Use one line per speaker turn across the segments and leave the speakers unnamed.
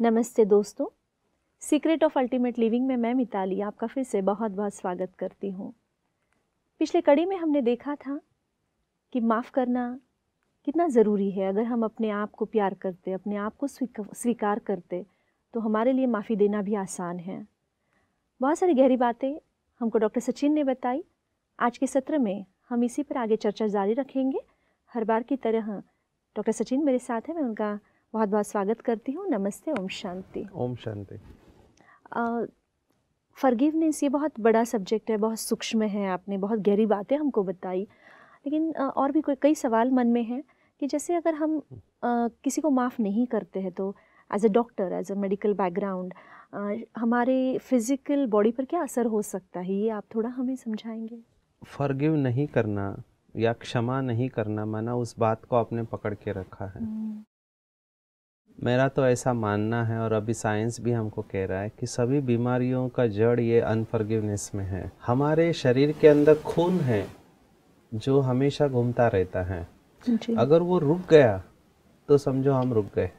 नमस्ते दोस्तों secret of ultimate living में मैं मिताली आपका फिर से बहुत बहुत स्वागत करती हूँ पिछले कड़ी में हमने देखा था कि माफ़ करना कितना ज़रूरी है अगर हम अपने आप को प्यार करते अपने आप को स्वीकार करते तो हमारे लिए माफ़ी देना भी आसान है बहुत सारी गहरी बातें हमको डॉक्टर सचिन ने बताई आज के सत्र में हम इसी पर आगे चर्चा जारी रखेंगे हर बार की तरह डॉक्टर सचिन मेरे साथ हैं मैं उनका बहुत बहुत स्वागत करती हूँ नमस्ते ओम शांति ओम शांति फर्गिवनेस ये बहुत बड़ा सब्जेक्ट है बहुत सूक्ष्म है आपने बहुत गहरी बातें हमको बताई लेकिन uh, और भी कोई कई सवाल मन में हैं कि जैसे अगर हम uh, किसी को माफ़ नहीं करते हैं तो as a doctor as a medical background हमारे फिज़िकल बॉडी पर क्या असर हो सकता है ये आप थोड़ा हमें समझाएंगे
फर्गिव नहीं करना या क्षमा नहीं करना माना उस बात को आपने पकड़ के रखा है हम्म। मेरा तो ऐसा मानना है और अभी साइंस भी हमको कह रहा है कि सभी बीमारियों का जड़ ये अनफर्गिवनेस में है हमारे शरीर के अंदर खून है जो हमेशा घूमता रहता है अगर वो रुक गया तो समझो हम रुक गए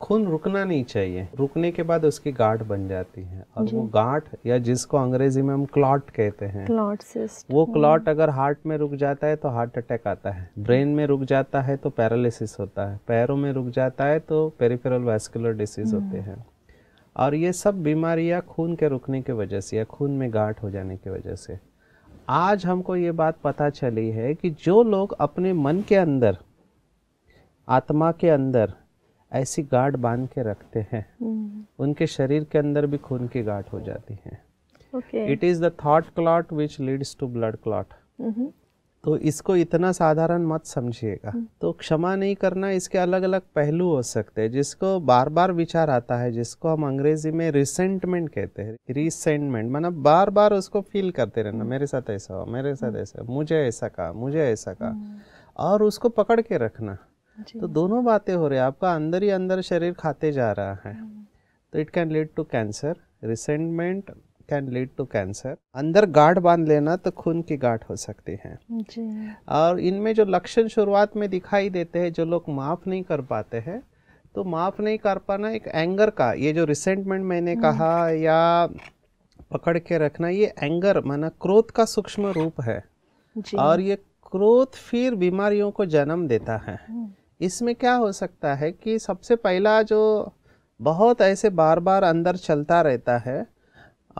खून रुकना नहीं चाहिए रुकने के बाद उसकी गांठ बन जाती है और वो गांठ या जिसको अंग्रेजी में हम क्लॉट कहते हैं
क्लॉट वो क्लॉट हम्म।
अगर हार्ट में रुक जाता है तो हार्ट अटैक आता है ब्रेन में रुक जाता है तो पैरालिसिस होता है पैरों में रुक जाता है तो पेरिफेरल वेस्कुलर डिसीज हम्म। होते हैं और ये सब बीमारियाँ खून के रुकने की वजह से या खून में गांठ हो जाने की वजह से आज हमको ये बात पता चली है कि जो लोग अपने मन के अंदर आत्मा के अंदर ऐसी गाठ बांध के रखते हैं हम्म। उनके शरीर के अंदर भी खून की गाठ हो जाती है it is the thought clot which leads to blood clot तो इसको इतना साधारण मत समझिएगा हम्म। तो क्षमा नहीं करना इसके अलग अलग पहलू हो सकते हैं जिसको बार बार विचार आता है जिसको हम अंग्रेजी में रिसेंटमेंट कहते हैं रिसेंटमेंट मतलब बार बार उसको फील करते रहना हम्म। मेरे साथ ऐसा हुआ मेरे साथ ऐसा मुझे ऐसा कहा मुझे ऐसा कहा और उसको पकड़ के रखना तो दोनों बातें हो रही है आपका अंदर ही अंदर शरीर खाते जा रहा है हम्म। तो it can lead to cancer resentment can lead to cancer अंदर गांठ बांध लेना तो खून की गांठ हो सकती है और इनमें जो लक्षण शुरुआत में दिखाई देते हैं जो लोग माफ़ नहीं कर पाते हैं तो माफ़ नहीं कर पाना एक एंगर का ये जो रिसेंटमेंट मैंने हम्म। कहा या पकड़ के रखना ये एंगर माना क्रोध का सूक्ष्म रूप है और ये क्रोध फिर बीमारियों को जन्म देता है हम्म। इसमें क्या हो सकता है कि सबसे पहला जो बहुत ऐसे बार बार अंदर चलता रहता है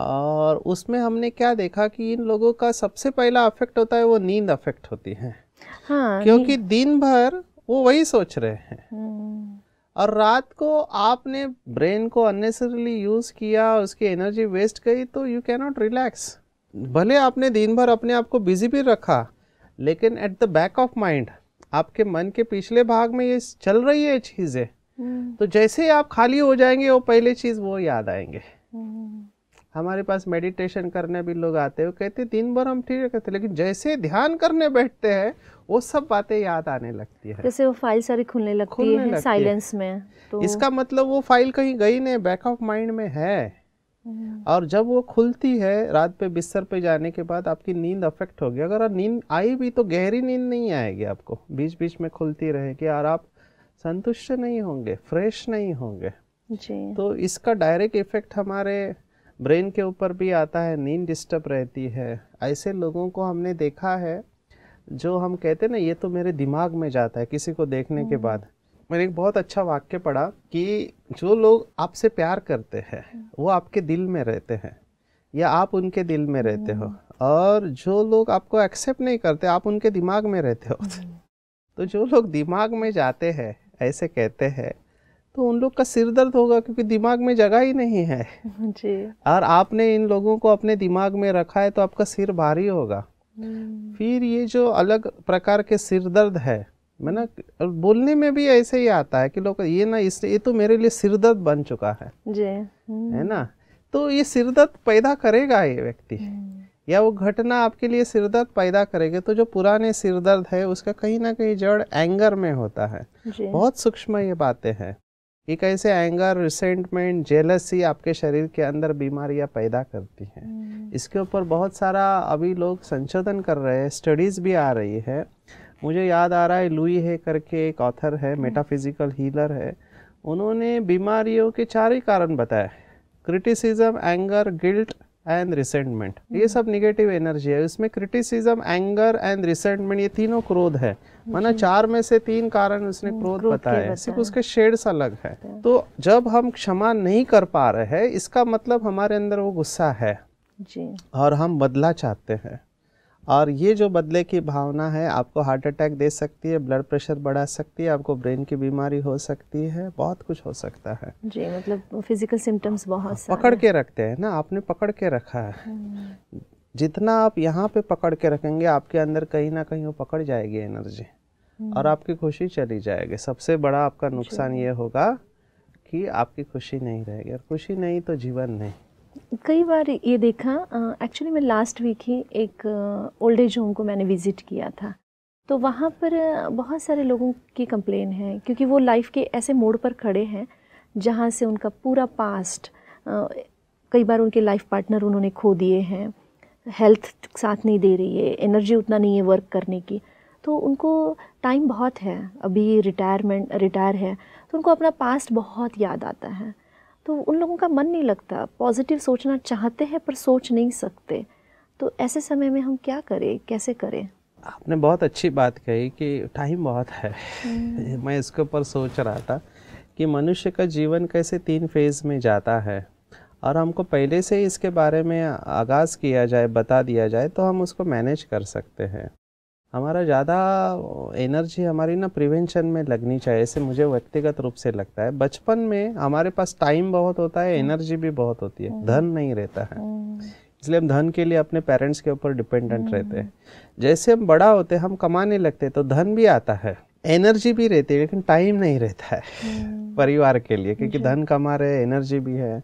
और उसमें हमने क्या देखा कि इन लोगों का सबसे पहला अफेक्ट होता है वो नींद अफेक्ट होती है
हाँ, क्योंकि
दिन भर वो वही सोच रहे हैं
हम्म।
और रात को आपने ब्रेन को अननेसरली यूज़ किया उसकी एनर्जी वेस्ट गई तो यू कैनॉट रिलैक्स भले आपने दिन भर अपने आप को बिजी भी रखा लेकिन at the back of mind आपके मन के पिछले भाग में ये चल रही है चीज़ें हम्म। तो जैसे ही आप खाली हो जाएंगे वो पहले चीज़ वो याद आएंगे हम्म। हमारे पास मेडिटेशन करने भी लोग आते हैं वो कहते दिन भर हम ठीक रहते लेकिन जैसे ध्यान करने बैठते हैं वो सब बातें याद आने लगती है जैसे
वो फाइल सारी खुलने लगती खुलने है साइलेंस में तो... इसका
मतलब वो फाइल कहीं गई नहीं बैक ऑफ माइंड में है हम्म। और जब वो खुलती है रात पे बिस्तर पे जाने के बाद आपकी नींद अफेक्ट होगी अगर नींद आई भी तो गहरी नींद नहीं आएगी आपको बीच बीच में खुलती रहेगी और आप संतुष्ट नहीं होंगे फ्रेश नहीं होंगे जी तो इसका डायरेक्ट इफेक्ट हमारे ब्रेन के ऊपर भी आता है नींद डिस्टर्ब रहती है ऐसे लोगों को हमने देखा है जो हम कहते ना ये तो मेरे दिमाग में जाता है किसी को देखने के हम्म। बाद मैंने एक बहुत अच्छा वाक्य पढ़ा कि जो लोग आपसे प्यार करते हैं हाँ। वो आपके दिल में रहते हैं या आप उनके दिल में रहते हो हाँ। और जो लोग आपको एक्सेप्ट नहीं करते आप उनके दिमाग में रहते हो हाँ। तो जो लोग दिमाग में जाते हैं ऐसे कहते हैं तो उन लोग का सिर दर्द होगा क्योंकि दिमाग में जगह ही नहीं है जी और आपने इन लोगों को अपने दिमाग में रखा है तो आपका सिर भारी होगा हम्म। फिर ये जो अलग प्रकार के सिर दर्द है मैंने बोलने में भी ऐसे ही आता है कि लोग ये ना इस ये तो मेरे लिए सिरदर्द बन चुका है
जी है हम्म। ना
तो ये सिरदर्द पैदा करेगा ये व्यक्ति हम्म। या वो घटना आपके लिए सिरदर्द पैदा करेगी तो जो पुराने सिरदर्द है उसका कहीं ना कहीं जड़ एंगर में होता है बहुत सूक्ष्म ये बातें हैं ये कैसे एंगर रिसेंटमेंट जेलसी आपके शरीर के अंदर बीमारियां पैदा करती हैं हम्म। इसके ऊपर बहुत सारा अभी लोग संशोधन कर रहे हैं स्टडीज़ भी आ रही है मुझे याद आ रहा है लुई है करके एक ऑथर है मेटाफिजिकल हम्म। हीलर है उन्होंने बीमारियों के चार ही कारण बताए criticism anger guilt and resentment ये हम्म। सब निगेटिव एनर्जी है इसमें क्रिटिसिज्म एंगर एंड रिसेंटमेंट ये तीनों क्रोध है माना चार में से तीन कारण उसने हम्म, क्रोध बताया सिर्फ उसके शेड्स अलग है तो जब हम क्षमा नहीं कर पा रहे हैं इसका मतलब हमारे अंदर वो गुस्सा है जी और हम बदला चाहते हैं और ये जो बदले की भावना है आपको हार्ट अटैक दे सकती है ब्लड प्रेशर बढ़ा सकती है आपको ब्रेन की बीमारी हो सकती है बहुत कुछ हो सकता है जी
मतलब फिजिकल सिम्टम्स बहुत हाँ, पकड़ के
रखते हैं ना आपने पकड़ के रखा है
हम्म।
जितना आप यहाँ पे पकड़ के रखेंगे आपके अंदर कहीं ना कहीं वो पकड़ जाएगी एनर्जी और हम्म। आपकी खुशी चली जाएगी सबसे बड़ा आपका नुकसान ये होगा कि आपकी खुशी नहीं रहेगी और खुशी नहीं तो जीवन नहीं
कई बार ये देखा एक्चुअली मैं लास्ट वीक ही एक ओल्ड एज होम को मैंने विज़िट किया था तो वहाँ पर बहुत सारे लोगों की कंप्लेन है क्योंकि वो लाइफ के ऐसे मोड़ पर खड़े हैं जहाँ से उनका पूरा पास्ट कई बार उनके लाइफ पार्टनर उन्होंने खो दिए हैं हेल्थ साथ नहीं दे रही है एनर्जी उतना नहीं है वर्क करने की तो उनको टाइम बहुत है अभी रिटायरमेंट रिटायर है तो उनको अपना पास्ट बहुत याद आता है तो उन लोगों का मन नहीं लगता पॉजिटिव सोचना चाहते हैं पर सोच नहीं सकते तो ऐसे समय में हम क्या करें कैसे करें
आपने बहुत अच्छी बात कही कि टाइम बहुत है हम्म। मैं इसके ऊपर सोच रहा था कि मनुष्य का जीवन कैसे तीन फेज़ में जाता है और हमको पहले से इसके बारे में आगाज़ किया जाए बता दिया जाए तो हम उसको मैनेज कर सकते हैं हमारा ज़्यादा एनर्जी हमारी ना प्रिवेंशन में लगनी चाहिए ऐसे मुझे व्यक्तिगत रूप से लगता है बचपन में हमारे पास टाइम बहुत होता है एनर्जी हम्म। भी बहुत होती है हम्म। धन नहीं रहता है हम्म। इसलिए हम धन के लिए अपने पेरेंट्स के ऊपर डिपेंडेंट रहते हैं जैसे हम बड़ा होते हैं हम कमाने लगते तो धन भी आता है एनर्जी भी रहती है लेकिन टाइम नहीं रहता है परिवार के लिए क्योंकि धन कमा रहे एनर्जी भी है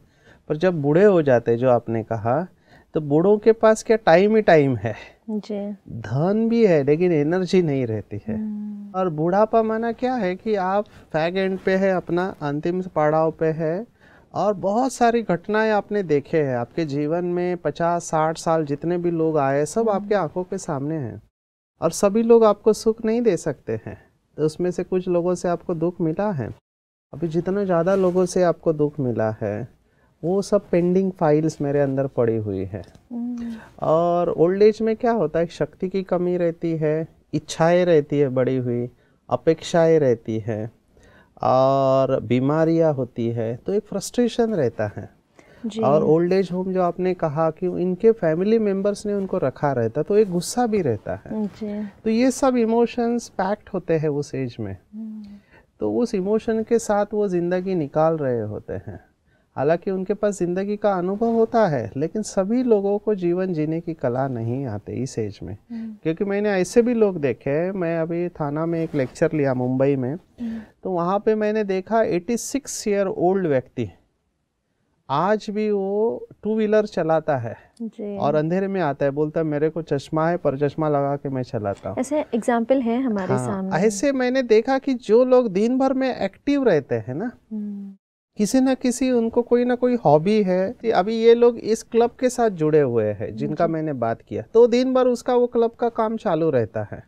पर जब बूढ़े हो जाते जो आपने कहा तो बूढ़ों के पास क्या टाइम ही टाइम है जी धन भी है लेकिन एनर्जी नहीं रहती है हम्म। और बूढ़ापा माना क्या है कि आप फैग एंड पे है अपना अंतिम पड़ाव पे है और बहुत सारी घटनाएं आपने देखे हैं आपके जीवन में पचास साठ साल जितने भी लोग आए सब हम्म। आपके आंखों के सामने हैं और सभी लोग आपको सुख नहीं दे सकते हैं तो उसमें से कुछ लोगों से आपको दुख मिला है अभी जितना ज़्यादा लोगों से आपको दुख मिला है वो सब पेंडिंग फाइल्स मेरे अंदर पड़ी हुई है और ओल्ड एज में क्या होता है शक्ति की कमी रहती है इच्छाएं रहती है बड़ी हुई अपेक्षाएं रहती है और बीमारियां होती है तो एक फ्रस्ट्रेशन रहता है और ओल्ड एज होम जो आपने कहा कि इनके फैमिली मेम्बर्स ने उनको रखा रहता तो एक गुस्सा भी रहता है तो ये सब इमोशंस पैक्ड होते हैं उस एज में हम्म। तो उस इमोशन के साथ वो ज़िंदगी निकाल रहे होते हैं हालांकि उनके पास ज़िंदगी का अनुभव होता है लेकिन सभी लोगों को जीवन जीने की कला नहीं आते इस एज में हम्म। क्योंकि मैंने ऐसे भी लोग देखे मैं अभी थाना में एक लेक्चर लिया मुंबई में हम्म। तो वहाँ पे मैंने देखा 86 सिक्स ईयर ओल्ड व्यक्ति आज भी वो टू व्हीलर चलाता है और अंधेरे में आता है बोलता है मेरे को चश्मा है पर चश्मा लगा के मैं चलाता हूँ
ऐसे एग्जाम्पल है हमारे हाँ, सामने
ऐसे मैंने देखा कि जो लोग दिन भर में एक्टिव रहते हैं ना हम्म। किसी ना किसी उनको कोई ना कोई हॉबी है कि अभी ये लोग इस क्लब के साथ जुड़े हुए हैं जिनका मैंने बात किया तो दिन भर उसका वो क्लब का काम चालू रहता है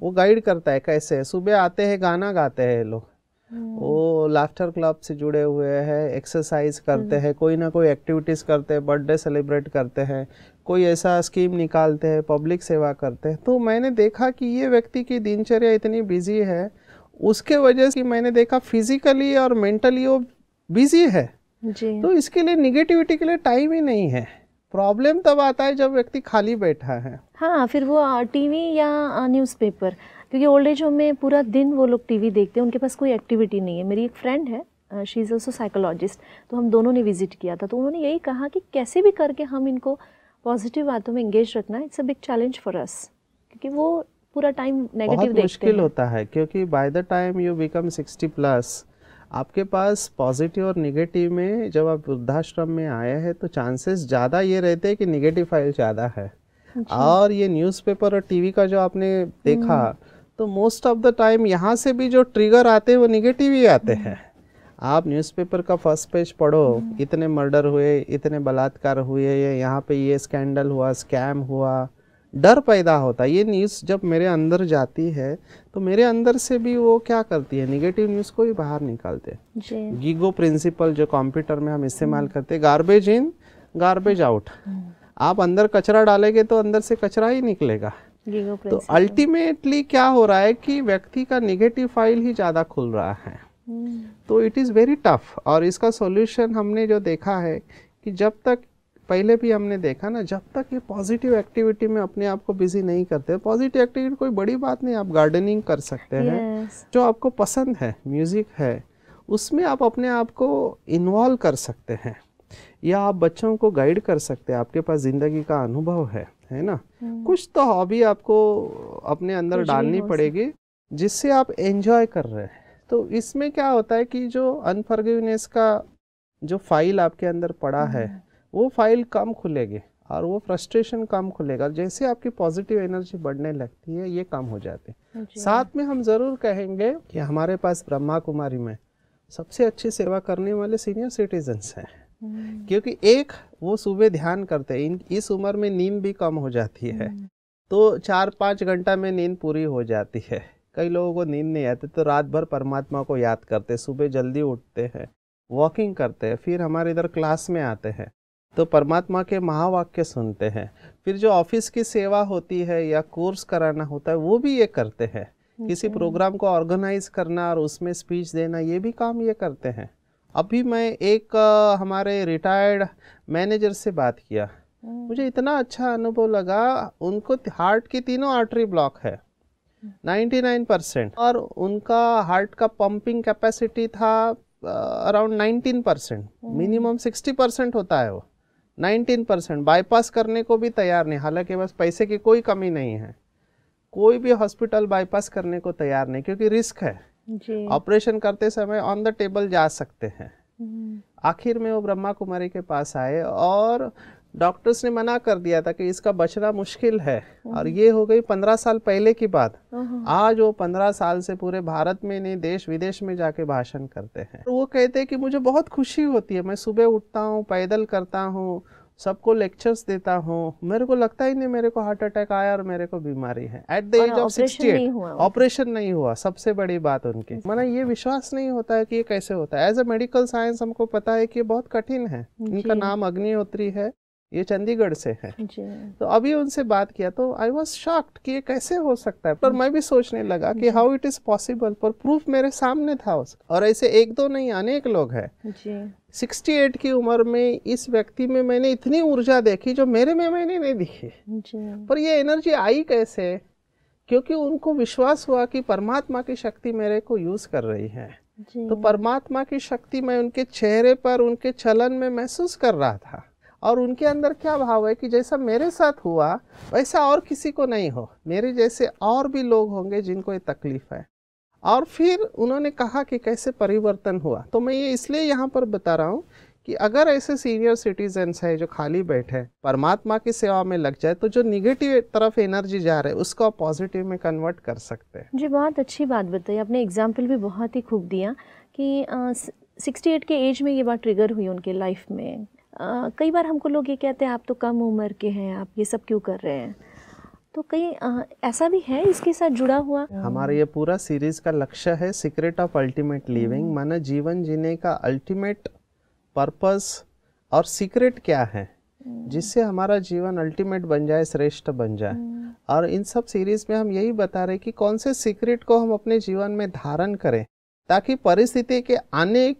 वो गाइड करता है कैसे सुबह आते हैं गाना गाते हैं लोग हम्म। वो लाफ्टर क्लब से जुड़े हुए हैं एक्सरसाइज हम्म। करते हैं कोई ना कोई एक्टिविटीज़ करते हैं बर्थडे सेलिब्रेट करते हैं कोई ऐसा स्कीम निकालते हैं पब्लिक सेवा करते हैं तो मैंने देखा कि ये व्यक्ति की दिनचर्या इतनी बिजी है उसके वजह से मैंने देखा फिजिकली और मेंटली वो बिजी है जी तो इसके लिए निगेटिविटी के लिए टाइम ही नहीं है प्रॉब्लम तब आता है जब व्यक्ति खाली बैठा है
हाँ फिर वो टीवी या न्यूज़पेपर क्योंकि ओल्ड एज होम में पूरा दिन वो लोग टीवी देखते हैं उनके पास कोई एक्टिविटी नहीं है मेरी एक फ्रेंड है शी इज़ ऑल्सो साइकोलॉजिस्ट तो हम दोनों ने विजिट किया था तो उन्होंने यही कहा कि कैसे भी करके हम इनको पॉजिटिव बातों में इंगेज रखना it's a big challenge for us क्योंकि वो पूरा टाइम नेगेटिव देखते हैं मुश्किल
होता है क्योंकि by the time you become sixty plus आपके पास पॉजिटिव और निगेटिव में जब आप वृद्धाश्रम में आए हैं तो चांसेस ज़्यादा ये रहते हैं कि निगेटिव फाइल ज़्यादा है अच्छा। और ये न्यूज़पेपर और टीवी का जो आपने देखा हम्म। तो मोस्ट ऑफ द टाइम यहाँ से भी जो ट्रिगर आते हैं वो निगेटिव ही आते हम्म। हैं आप न्यूज़पेपर का फर्स्ट पेज पढ़ो हम्म। इतने मर्डर हुए इतने बलात्कार हुए यहाँ पे ये स्कैंडल हुआ स्कैम हुआ डर पैदा होता है ये न्यूज़ जब मेरे अंदर जाती है तो मेरे अंदर से भी वो क्या करती है निगेटिव न्यूज़ को भी बाहर निकालते हैं गीगो प्रिंसिपल जो कंप्यूटर में हम इस्तेमाल करते हैं गार्बेज इन गार्बेज आउट आप अंदर कचरा डालेंगे तो अंदर से कचरा ही निकलेगा तो अल्टीमेटली क्या हो रहा है कि व्यक्ति का निगेटिव फाइल ही ज़्यादा खुल रहा है हम्म। तो इट इज़ वेरी टफ और इसका सोल्यूशन हमने जो देखा है कि जब तक पहले भी हमने देखा ना जब तक ये पॉजिटिव एक्टिविटी में अपने आप को बिजी नहीं करते पॉजिटिव एक्टिविटी कोई बड़ी बात नहीं आप गार्डनिंग कर सकते yes. हैं जो आपको पसंद है म्यूज़िक है उसमें आप अपने आप को इन्वॉल्व कर सकते हैं या आप बच्चों को गाइड कर सकते हैं आपके पास ज़िंदगी का अनुभव है है ना hmm. कुछ तो हॉबी आपको अपने अंदर डालनी पड़ेगी जिससे आप एंजॉय कर रहे हैं तो इसमें क्या होता है कि जो अनफर्गिवनेस का जो फाइल आपके अंदर पड़ा है hmm. वो फाइल कम खुलेगी और वो फ्रस्ट्रेशन कम खुलेगा जैसे आपकी पॉजिटिव एनर्जी बढ़ने लगती है ये कम हो जाते हैं साथ में हम ज़रूर कहेंगे कि हमारे पास ब्रह्मा कुमारी में सबसे अच्छी सेवा करने वाले सीनियर सिटीजन्स हैं हम्म। क्योंकि एक वो सुबह ध्यान करते हैं इस उम्र में नींद भी कम हो जाती है हम्म। तो चार पाँच घंटा में नींद पूरी हो जाती है कई लोगों को नींद नहीं आती तो रात भर परमात्मा को याद करते सुबह जल्दी उठते हैं वॉकिंग करते हैं फिर हमारे इधर क्लास में आते हैं तो परमात्मा के महावाक्य सुनते हैं फिर जो ऑफिस की सेवा होती है या कोर्स कराना होता है वो भी ये करते हैं हम्म। किसी प्रोग्राम को ऑर्गेनाइज करना और उसमें स्पीच देना ये भी काम ये करते हैं अभी मैं एक हमारे रिटायर्ड मैनेजर से बात किया हम्म। मुझे इतना अच्छा अनुभव लगा उनको हार्ट की तीनों आर्टरी ब्लॉक है 99 हम्म। परसेंट और उनका हार्ट का पंपिंग कैपेसिटी था अराउंड 19 परसेंट मिनिमम 60 परसेंट होता है वो 19 परसेंट बाईपास करने को भी तैयार नहीं हालांकि बस पैसे की कोई कमी नहीं है कोई भी हॉस्पिटल बाईपास करने को तैयार नहीं क्योंकि रिस्क है ऑपरेशन करते समय ऑन द टेबल जा सकते हैं हम्म। आखिर में वो ब्रह्मा कुमारी के पास आए और डॉक्टर्स ने मना कर दिया था कि इसका बचना मुश्किल है और ये हो गई पंद्रह साल पहले की बात आज वो पंद्रह साल से पूरे भारत में नहीं देश विदेश में जाके भाषण करते हैं तो वो कहते हैं कि मुझे बहुत खुशी होती है मैं सुबह उठता हूँ पैदल करता हूँ सबको लेक्चर्स देता हूँ मेरे को लगता ही नहीं मेरे को हार्ट अटैक आया और मेरे को बीमारी है at the age of sixty eight operation नहीं हुआ सबसे बड़ी बात उनकी मैंने ये विश्वास नहीं होता है कि ये कैसे होता है एज अ मेडिकल साइंस हमको पता है कि ये बहुत कठिन है इनका नाम अग्निहोत्री है ये चंडीगढ़ से है तो अभी उनसे बात किया तो आई वॉज शॉक्ड कि ये कैसे हो सकता है पर मैं भी सोचने लगा कि हाउ इट इज पॉसिबल पर प्रूफ मेरे सामने था उसका और ऐसे एक दो नहीं अनेक लोग हैं एट की उम्र में इस व्यक्ति में मैंने इतनी ऊर्जा देखी जो मेरे में मैंने नहीं दिखी पर ये एनर्जी आई कैसे क्योंकि उनको विश्वास हुआ कि परमात्मा की शक्ति मेरे को यूज़ कर रही है तो परमात्मा की शक्ति मैं उनके चेहरे पर उनके चलन में महसूस कर रहा था और उनके अंदर क्या भाव है कि जैसा मेरे साथ हुआ वैसा और किसी को नहीं हो मेरे जैसे और भी लोग होंगे जिनको ये तकलीफ़ है और फिर उन्होंने कहा कि कैसे परिवर्तन हुआ तो मैं ये इसलिए यहाँ पर बता रहा हूँ कि अगर ऐसे सीनियर सिटीजन्स हैं जो खाली बैठे परमात्मा की सेवा में लग जाए तो जो निगेटिव तरफ एनर्जी जा रहे है उसको आप पॉजिटिव में कन्वर्ट कर सकते हैं
जी बहुत अच्छी बात बताई आपने एग्जाम्पल भी बहुत ही खूब दिया कि सिक्सटी एट के एज में ये बात ट्रिगर हुई उनके लाइफ में कई बार हमको लोग ये कहते हैं आप तो कम उम्र के हैं आप ये सब क्यों कर रहे हैं तो कई ऐसा भी है इसके साथ जुड़ा हुआ हमारा
ये पूरा सीरीज का लक्ष्य है सीक्रेट ऑफ अल्टीमेट लिविंग माना जीवन जीने का अल्टीमेट पर्पस और सीक्रेट क्या है हम्म। जिससे हमारा जीवन अल्टीमेट बन जाए श्रेष्ठ बन जाए हम्म। और इन सब सीरीज में हम यही बता रहे कि कौन से सीक्रेट को हम अपने जीवन में धारण करें ताकि परिस्थिति के आने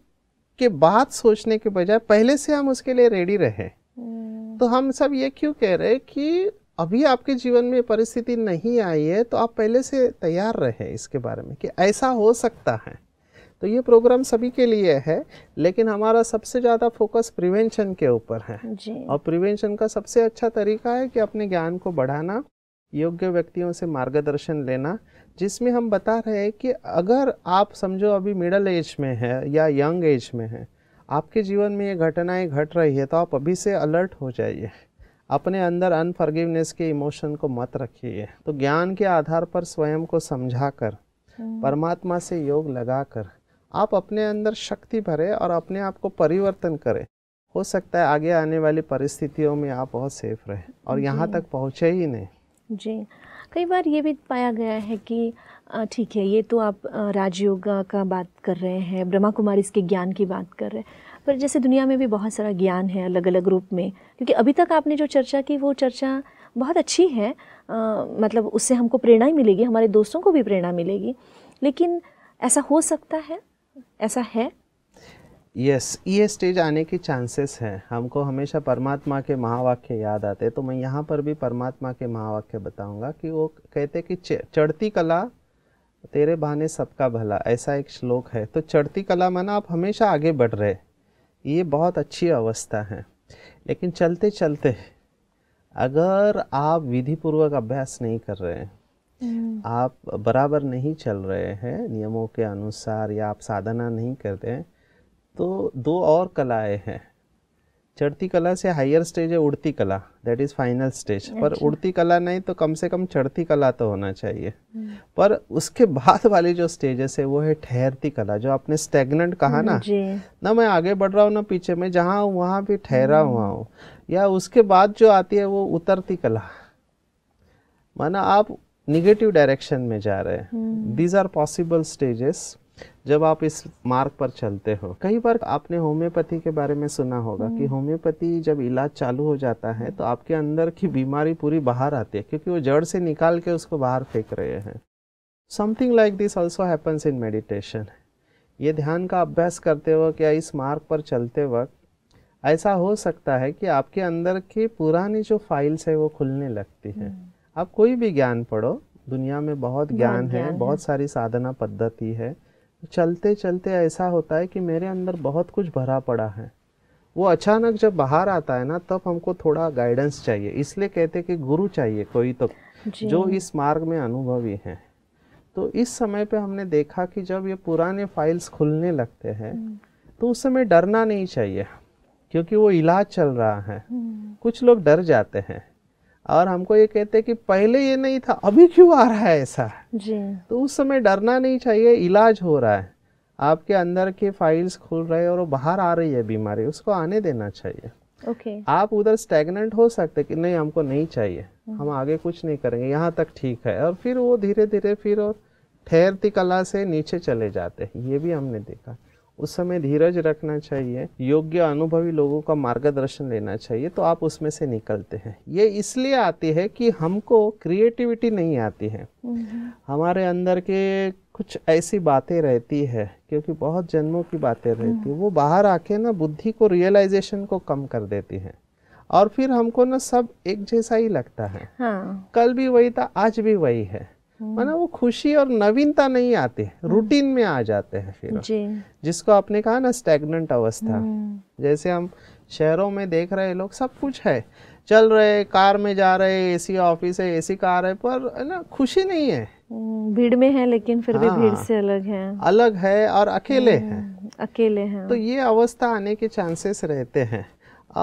के बाद सोचने के बजाय पहले से हम उसके लिए रेडी रहे हम्म। तो हम सब ये क्यों कह रहे कि अभी आपके जीवन में परिस्थिति नहीं आई है तो आप पहले से तैयार रहे इसके बारे में कि ऐसा हो सकता है तो ये प्रोग्राम सभी के लिए है लेकिन हमारा सबसे ज़्यादा फोकस प्रिवेंशन के ऊपर है और प्रिवेंशन का सबसे अच्छा तरीका है कि अपने ज्ञान को बढ़ाना योग्य व्यक्तियों से मार्गदर्शन लेना जिसमें हम बता रहे हैं कि अगर आप समझो अभी मिडल एज में है या यंग एज में है आपके जीवन में ये घटनाएं घट रही है तो आप अभी से अलर्ट हो जाइए अपने अंदर अनफर्गिवनेस के इमोशन को मत रखिए तो ज्ञान के आधार पर स्वयं को समझा कर हम्म। परमात्मा से योग लगा कर आप अपने अंदर शक्ति भरे और अपने आप को परिवर्तन करें हो सकता है आगे आने वाली परिस्थितियों में आप बहुत सेफ रहें और यहाँ तक पहुँचे ही नहीं
जी कई बार ये भी पाया गया है कि ठीक है ये तो आप राजयोग का बात कर रहे हैं ब्रह्मा कुमारी इसके ज्ञान की बात कर रहे हैं पर जैसे दुनिया में भी बहुत सारा ज्ञान है अलग अलग रूप में क्योंकि अभी तक आपने जो चर्चा की वो चर्चा बहुत अच्छी है आ, मतलब उससे हमको प्रेरणा ही मिलेगी हमारे दोस्तों को भी प्रेरणा मिलेगी लेकिन ऐसा हो सकता है ऐसा है
यस ये स्टेज आने की चांसेस है हमको हमेशा परमात्मा के महावाक्य याद आते तो मैं यहाँ पर भी परमात्मा के महावाक्य बताऊंगा कि वो कहते कि चढ़ती कला तेरे बहाने सबका भला ऐसा एक श्लोक है तो चढ़ती कला माना आप हमेशा आगे बढ़ रहे ये बहुत अच्छी अवस्था है लेकिन चलते चलते अगर आप विधिपूर्वक अभ्यास नहीं कर रहे हैं हम्म। आप बराबर नहीं चल रहे हैं नियमों के अनुसार या आप साधना नहीं कर रहे हैं तो दो और कलाएं हैं चढ़ती कला से हायर स्टेज है उड़ती कला दैट इज़ फाइनल स्टेज पर अच्छा। उड़ती कला नहीं तो कम से कम चढ़ती कला तो होना चाहिए हम्म। पर उसके बाद वाली जो स्टेजेस है वो है ठहरती कला जो आपने स्टेगनेंट कहा ना हम्म, ना मैं आगे बढ़ रहा हूँ ना पीछे मैं जहाँ हूँ वहाँ भी ठहरा हम्म। हुआ हूँ या उसके बाद जो आती है वो उतरती कला माना आप निगेटिव डायरेक्शन में जा रहे हैं दीज आर पॉसिबल स्टेजेस जब आप इस मार्ग पर चलते हो कई बार आपने होम्योपैथी के बारे में सुना होगा कि हम्म। होम्योपैथी जब इलाज चालू हो जाता है तो आपके अंदर की बीमारी पूरी बाहर आती है क्योंकि वो जड़ से निकाल के उसको बाहर फेंक रहे हैं something like this also happens in meditation ये ध्यान का अभ्यास करते वक्त या इस मार्ग पर चलते वक्त ऐसा हो सकता है कि आपके अंदर की पुरानी जो फाइल्स है वो खुलने लगती है हम्म। आप कोई भी ज्ञान पढ़ो दुनिया में बहुत ज्ञान है बहुत सारी साधना पद्धति है चलते चलते ऐसा होता है कि मेरे अंदर बहुत कुछ भरा पड़ा है वो अचानक जब बाहर आता है ना तब हमको थोड़ा गाइडेंस चाहिए इसलिए कहते हैं कि गुरु चाहिए कोई तो जो इस मार्ग में अनुभवी है तो इस समय पे हमने देखा कि जब ये पुराने फाइल्स खुलने लगते हैं हम्म। तो उस समय डरना नहीं चाहिए क्योंकि वो इलाज चल रहा है हम्म। कुछ लोग डर जाते हैं और हमको ये कहते हैं कि पहले ये नहीं था अभी क्यों आ रहा है ऐसा जी तो उस समय डरना नहीं चाहिए इलाज हो रहा है आपके अंदर के फाइल्स खुल रहे हैं और वो बाहर आ रही है बीमारी उसको आने देना चाहिए ओके आप उधर स्टेगनेंट हो सकते कि नहीं हमको नहीं चाहिए हम्म। हम आगे कुछ नहीं करेंगे यहाँ तक ठीक है और फिर वो धीरे धीरे फिर और ठहरती कला से नीचे चले जाते हैं ये भी हमने देखा उस समय धीरज रखना चाहिए योग्य अनुभवी लोगों का मार्गदर्शन लेना चाहिए तो आप उसमें से निकलते हैं ये इसलिए आती है कि हमको क्रिएटिविटी नहीं आती है हम्म। हमारे अंदर के कुछ ऐसी बातें रहती है क्योंकि बहुत जन्मों की बातें रहती है हम्म। वो बाहर आके ना बुद्धि को रियलाइजेशन को कम कर देती है और फिर हमको ना सब एक जैसा ही लगता है हाँ। कल भी वही था आज भी वही है माना वो खुशी और नवीनता नहीं आते हम्म। रूटीन में आ जाते हैं फिर जी। जिसको आपने कहा ना स्टेगनेंट अवस्था हम्म। जैसे हम शहरों में देख रहे लोग सब कुछ है चल रहे कार में जा रहे एसी ऑफिस है एसी कार है पर है ना खुशी नहीं है हम्म, भीड़ में है लेकिन फिर भी भीड़ हाँ। से अलग है अलग है और अकेले हैं अकेले हैं तो ये अवस्था आने के चांसेस रहते हैं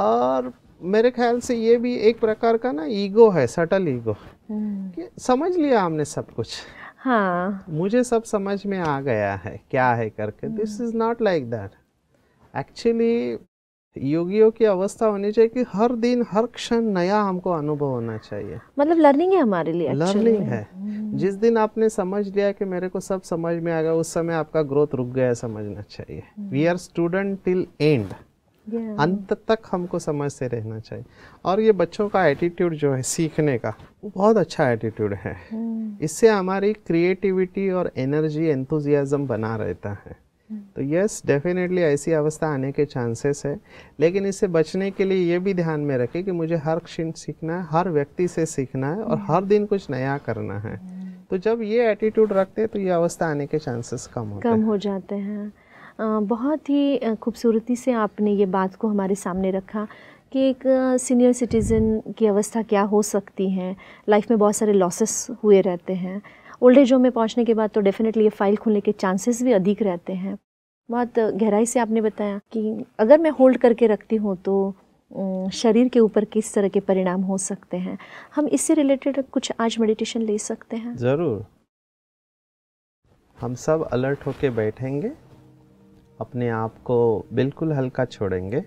और मेरे ख्याल से ये भी एक प्रकार का ना ईगो है सटल ईगो हम्म। समझ लिया हमने सब कुछ
हाँ
मुझे सब समझ में आ गया है क्या है करके this is not like that actually योगियों की अवस्था होनी चाहिए कि हर दिन हर क्षण नया हमको अनुभव होना चाहिए
मतलब लर्निंग है हमारे लिए लर्निंग है हम्म।
जिस दिन आपने समझ लिया कि मेरे को सब समझ में आ गया उस समय आपका ग्रोथ रुक गया समझना चाहिए we are student till end अंत तक हमको समझते रहना चाहिए और ये बच्चों का एटीट्यूड जो है सीखने का वो बहुत अच्छा एटीट्यूड है hmm. इससे हमारी क्रिएटिविटी और एनर्जी एंथुजियाज़म बना रहता है hmm. तो यस डेफिनेटली ऐसी अवस्था आने के चांसेस है लेकिन इससे बचने के लिए ये भी ध्यान में रखें कि मुझे हर क्षण सीखना है हर व्यक्ति से सीखना है और hmm. हर दिन कुछ नया करना है तो जब ये एटीट्यूड रखते हैं तो ये अवस्था आने के चांसेस कम होते कम
हो जाते हैं बहुत ही खूबसूरती से आपने ये बात को हमारे सामने रखा कि एक सीनियर सिटीज़न की अवस्था क्या हो सकती है लाइफ में बहुत सारे लॉसेस हुए रहते हैं ओल्ड एज होम में पहुंचने के बाद तो डेफ़िनेटली ये फ़ाइल खुलने के चांसेस भी अधिक रहते हैं बहुत गहराई से आपने बताया कि अगर मैं होल्ड करके रखती हूँ तो शरीर के ऊपर किस तरह के परिणाम हो सकते हैं हम इससे रिलेटेड कुछ आज मेडिटेशन ले सकते हैं
ज़रूर हम सब अलर्ट होके बैठेंगे अपने आप को बिल्कुल हल्का छोड़ेंगे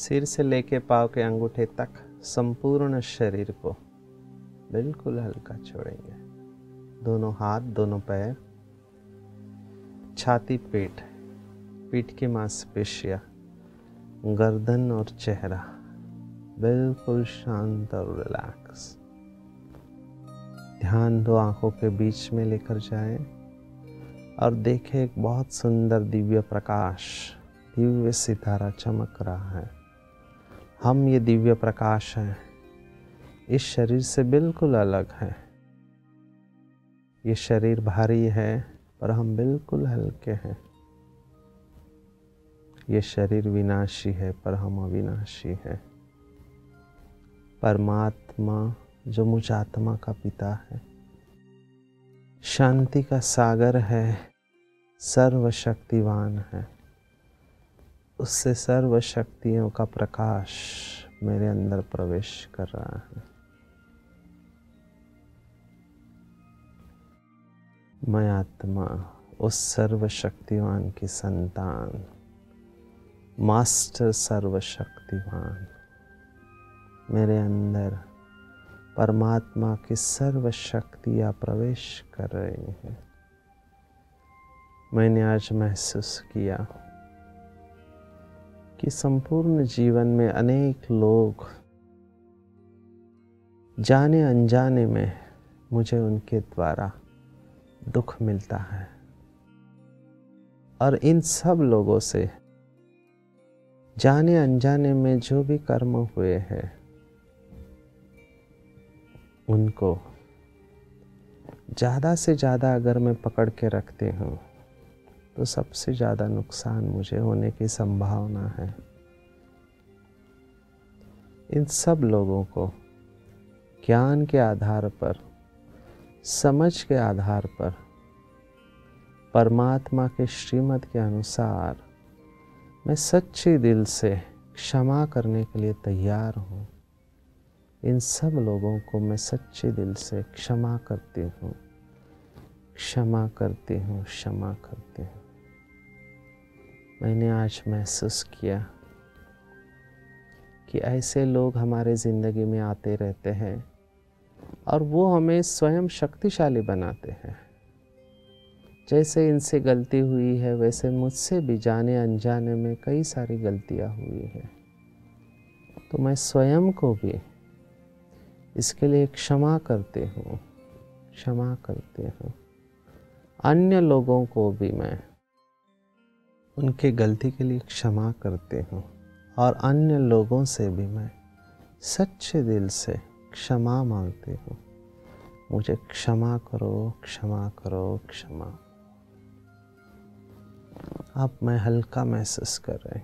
सिर से लेके पाव के अंगूठे तक संपूर्ण शरीर को बिल्कुल हल्का छोड़ेंगे दोनों हाथ दोनों पैर छाती पेट पीठ की मांसपेशिया गर्दन और चेहरा बिल्कुल शांत और रिलैक्स ध्यान दो आंखों के बीच में लेकर जाएं और देखे एक बहुत सुंदर दिव्य प्रकाश दिव्य सितारा चमक रहा है हम ये दिव्य प्रकाश हैं इस शरीर से बिल्कुल अलग हैं ये शरीर भारी है पर हम बिल्कुल हल्के हैं ये शरीर विनाशी है पर हम अविनाशी है परमात्मा जो मुझ आत्मा का पिता है शांति का सागर है सर्वशक्तिवान है उससे सर्व शक्तियों का प्रकाश मेरे अंदर प्रवेश कर रहा है मैं आत्मा उस सर्वशक्तिवान की संतान मास्टर सर्वशक्तिवान मेरे अंदर परमात्मा की सर्वशक्तियाँ प्रवेश कर रही हैं मैंने आज महसूस किया कि संपूर्ण जीवन में अनेक लोग जाने अनजाने में मुझे उनके द्वारा दुख मिलता है और इन सब लोगों से जाने अनजाने में जो भी कर्म हुए हैं उनको ज़्यादा से ज़्यादा अगर मैं पकड़ के रखती हूँ तो सबसे ज़्यादा नुकसान मुझे होने की संभावना है इन सब लोगों को ज्ञान के आधार पर समझ के आधार पर परमात्मा के श्रीमत के अनुसार मैं सच्चे दिल से क्षमा करने के लिए तैयार हूँ इन सब लोगों को मैं सच्चे दिल से क्षमा करती हूँ क्षमा करती हूँ क्षमा करती हूँ मैंने आज महसूस किया कि ऐसे लोग हमारे ज़िंदगी में आते रहते हैं और वो हमें स्वयं शक्तिशाली बनाते हैं जैसे इनसे गलती हुई है वैसे मुझसे भी जाने अनजाने में कई सारी गलतियाँ हुई हैं तो मैं स्वयं को भी इसके लिए क्षमा करते हूँ क्षमा करते हूँ अन्य लोगों को भी मैं उनके गलती के लिए क्षमा करती हूँ और अन्य लोगों से भी मैं सच्चे दिल से क्षमा मांगती हूँ मुझे क्षमा करो क्षमा करो क्षमा अब मैं हल्का महसूस कर रही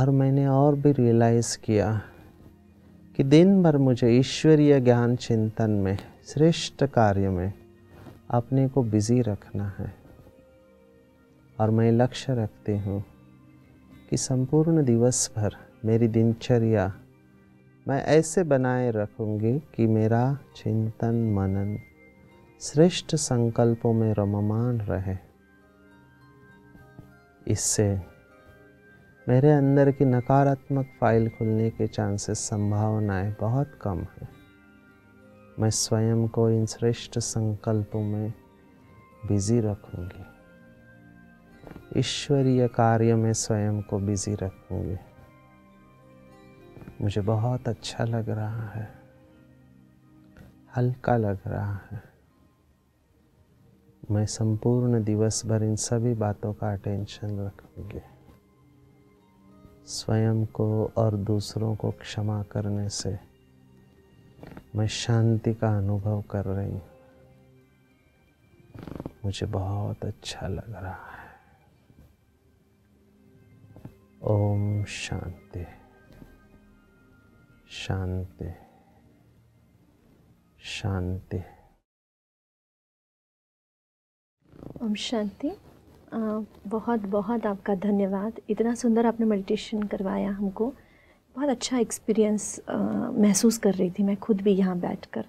और मैंने और भी रियलाइज़ किया कि दिन भर मुझे ईश्वरीय ज्ञान चिंतन में श्रेष्ठ कार्य में अपने को बिज़ी रखना है और मैं लक्ष्य रखती हूँ कि संपूर्ण दिवस भर मेरी दिनचर्या मैं ऐसे बनाए रखूँगी कि मेरा चिंतन मनन श्रेष्ठ संकल्पों में रममान रहे इससे मेरे अंदर की नकारात्मक फाइल खुलने के चांसेस संभावनाएं बहुत कम हैं मैं स्वयं को इन श्रेष्ठ संकल्पों में बिजी रखूंगी ईश्वरीय कार्य में स्वयं को बिजी रखूँगी मुझे बहुत अच्छा लग रहा है हल्का लग रहा है मैं संपूर्ण दिवस भर इन सभी बातों का अटेंशन रखूंगी स्वयं को और दूसरों को क्षमा करने से मैं शांति का अनुभव कर रही हूँ मुझे बहुत अच्छा लग रहा है ओम शांति शांति शांति
ओम शांति बहुत बहुत आपका धन्यवाद इतना सुंदर आपने मेडिटेशन करवाया हमको बहुत अच्छा एक्सपीरियंस महसूस कर रही थी मैं खुद भी यहाँ बैठकर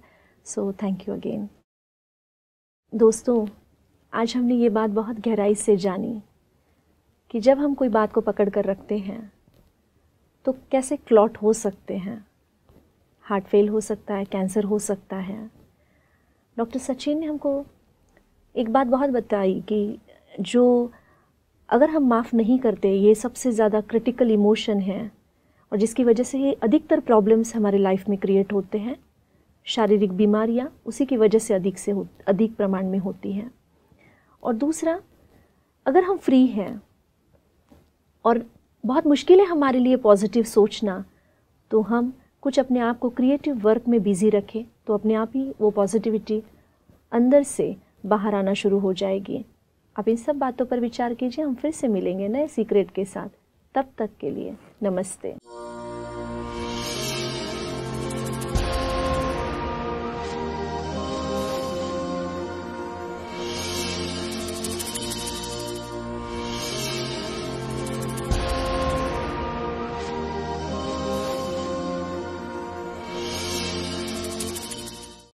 सो थैंक यू अगेन दोस्तों आज हमने ये बात बहुत गहराई से जानी कि जब हम कोई बात को पकड़ कर रखते हैं तो कैसे क्लॉट हो सकते हैं हार्ट फेल हो सकता है कैंसर हो सकता है डॉक्टर सचिन ने हमको एक बात बहुत बताई कि जो अगर हम माफ़ नहीं करते ये सबसे ज़्यादा क्रिटिकल इमोशन है और जिसकी वजह से ये अधिकतर प्रॉब्लम्स हमारे लाइफ में क्रिएट होते हैं शारीरिक बीमारियाँ उसी की वजह से अधिक से हो अधिक प्रमाण में होती हैं और दूसरा अगर हम फ्री हैं और बहुत मुश्किल है हमारे लिए पॉजिटिव सोचना तो हम कुछ अपने आप को क्रिएटिव वर्क में बिज़ी रखें तो अपने आप ही वो पॉजिटिविटी अंदर से बाहर आना शुरू हो जाएगी आप इन सब बातों पर विचार कीजिए हम फिर से मिलेंगे नए सीक्रेट के साथ तब तक के लिए नमस्ते